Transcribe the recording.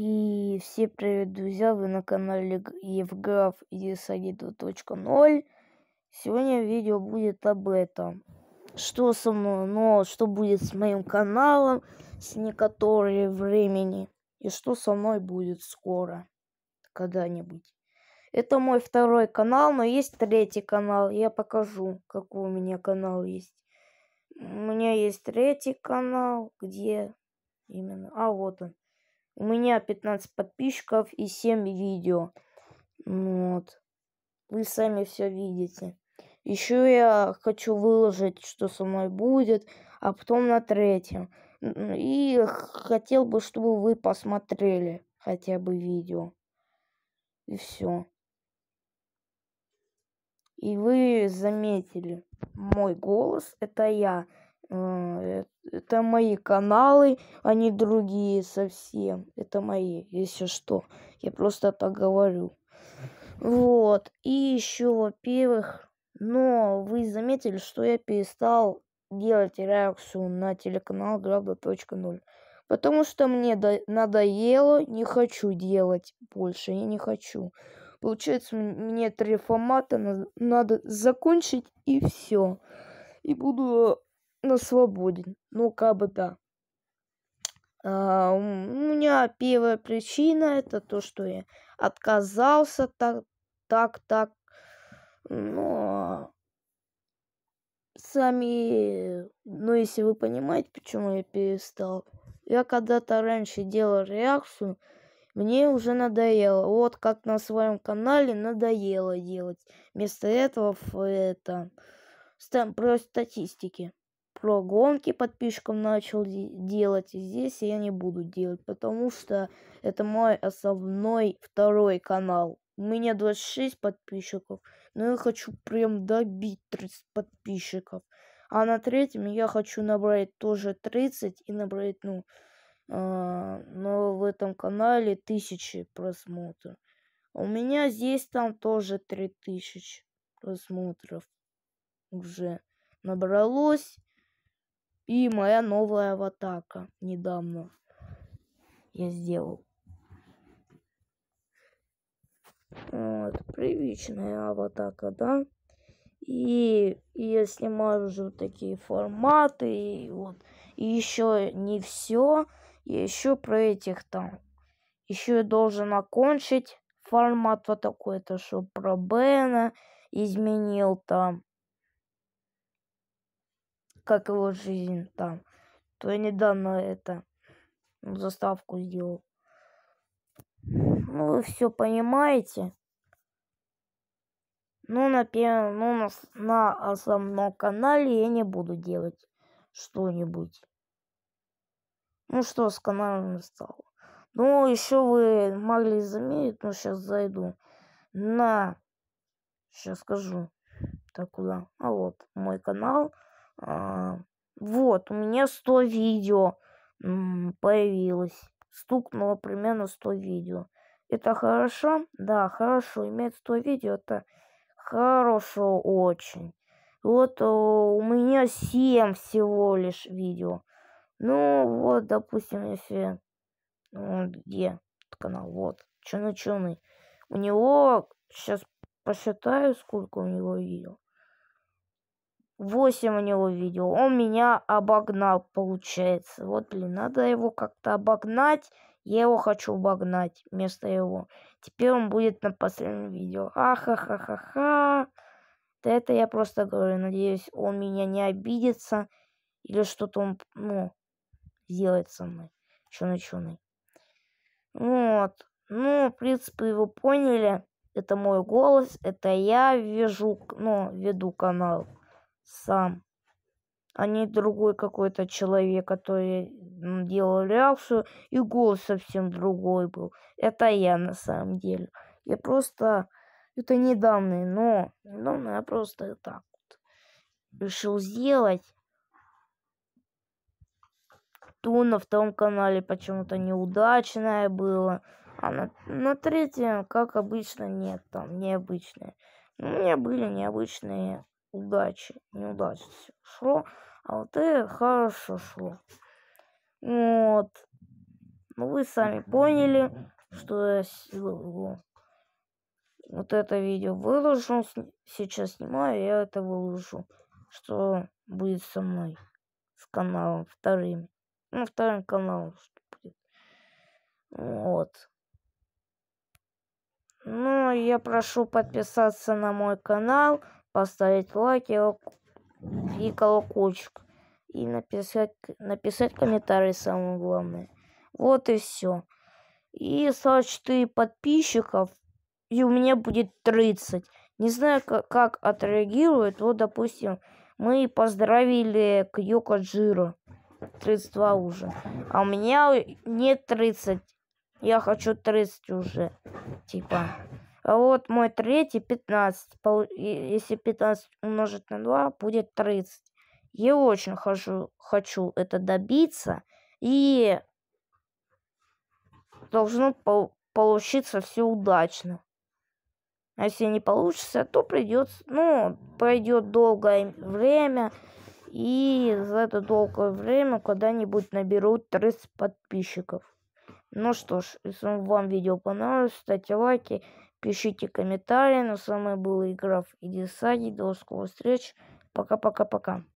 И все привет, друзья, вы на канале Евграф ESA 2.0. Сегодня видео будет об этом. Что со мной, но что будет с моим каналом с некоторое времени. И что со мной будет скоро, когда-нибудь. Это мой второй канал, но есть третий канал. Я покажу, какой у меня канал есть. У меня есть третий канал, где именно... А, вот он. У меня 15 подписчиков и 7 видео. Ну вот. Вы сами все видите. Еще я хочу выложить, что со мной будет, а потом на третьем. И хотел бы, чтобы вы посмотрели хотя бы видео. И все. И вы заметили, мой голос это я. Э, это мои каналы, они другие совсем. Это мои, если что. Я просто так говорю. Вот. И еще, во-первых, но вы заметили, что я перестал делать реакцию на телеканал Граба.0. Потому что мне до- надоело, не хочу делать больше, я не хочу. Получается, мне три формата надо, надо закончить и все. И буду на свободен. Ну, как бы да. А, у меня первая причина это то, что я отказался так, так, так. Но сами, ну, если вы понимаете, почему я перестал. Я когда-то раньше делал реакцию, мне уже надоело. Вот как на своем канале надоело делать. Вместо этого это, там, про статистики про гонки подписчикам начал делать. И здесь я не буду делать, потому что это мой основной второй канал. У меня 26 подписчиков, но я хочу прям добить 30 подписчиков. А на третьем я хочу набрать тоже 30 и набрать, ну, э, но в этом канале тысячи просмотров. У меня здесь там тоже 3000 просмотров уже набралось. И моя новая аватарка недавно я сделал. Вот, привычная аватарка, да? И, и я снимаю уже такие форматы, и вот. И еще не все, я еще про этих там. Еще я должен окончить формат вот такой-то, что про Бена изменил там как его жизнь там, то я недавно это ну, заставку сделал. Ну, вы все понимаете. Ну, на например, ну, на, на а основном канале я не буду делать что-нибудь. Ну, что с каналом стало? Ну, еще вы могли заметить, но ну, сейчас зайду на... Сейчас скажу. Так, куда? А вот мой канал. А. Вот, у меня 100 видео появилось. Стукнуло примерно 100 видео. Это хорошо? Да, хорошо. Иметь 100 видео, это хорошо очень. Вот э, у меня 7 всего лишь видео. Ну, вот, допустим, если... Вот где канал? Вот. Чуны-чуны. У него... Сейчас посчитаю, сколько у него видео. 8 у него видео. Он меня обогнал, получается. Вот, блин, надо его как-то обогнать. Я его хочу обогнать вместо его. Теперь он будет на последнем видео. Ахахахаха. Да это я просто говорю. Надеюсь, он меня не обидится. Или что-то он, ну, сделает со мной. Чуны-чуны. Вот. Ну, в принципе, вы поняли. Это мой голос. Это я вижу, ну, веду канал сам, а не другой какой-то человек, который делал реакцию, и голос совсем другой был. Это я на самом деле. Я просто... Это не но... Недавно я просто так вот решил сделать. То на втором канале почему-то неудачное было. А на, на третьем, как обычно, нет, там необычные. У меня были необычные удачи. Неудачи шло, а вот это хорошо шло. Вот. Ну, вы сами поняли, что я сделал. Вот это видео выложу. Сейчас снимаю, я это выложу. Что будет со мной. С каналом вторым. Ну, вторым каналом, что будет. Вот. Ну, я прошу подписаться на мой канал поставить лайки и колокольчик. И написать, написать комментарий, самое главное. Вот и все. И осталось 4 подписчиков, и у меня будет 30. Не знаю, как, как отреагируют. Вот, допустим, мы поздравили Кьёко Джиро. 32 уже. А у меня нет 30. Я хочу 30 уже. Типа. А вот мой третий 15. Если 15 умножить на 2, будет 30. Я очень хочу, хочу это добиться. И должно получиться все удачно. А если не получится, то придется, ну, пройдет долгое время. И за это долгое время когда-нибудь наберут 30 подписчиков. Ну что ж, если вам видео понравилось, ставьте лайки Пишите комментарии. На с вами была игра в Идисаги. До скорых встреч. Пока-пока-пока.